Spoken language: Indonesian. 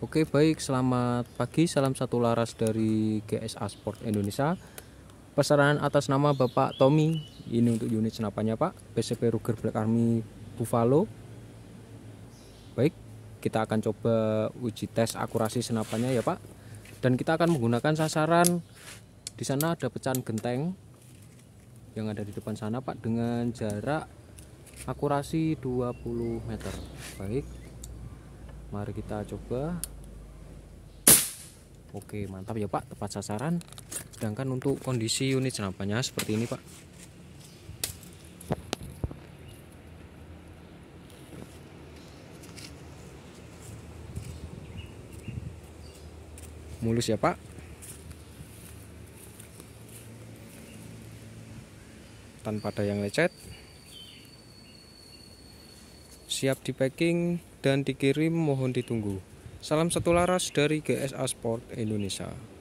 Oke baik selamat pagi salam satu laras dari GSA Sport Indonesia pesanan atas nama Bapak Tommy Ini untuk unit senapannya Pak PCP Ruger Black Army Buffalo Baik kita akan coba uji tes akurasi senapannya ya Pak Dan kita akan menggunakan sasaran Di sana ada pecahan genteng Yang ada di depan sana Pak Dengan jarak akurasi 20 meter Baik mari kita coba oke mantap ya pak tepat sasaran sedangkan untuk kondisi unit senapannya seperti ini pak mulus ya pak tanpa ada yang lecet siap di packing dan dikirim mohon ditunggu. Salam satu laras dari GSA Sport Indonesia.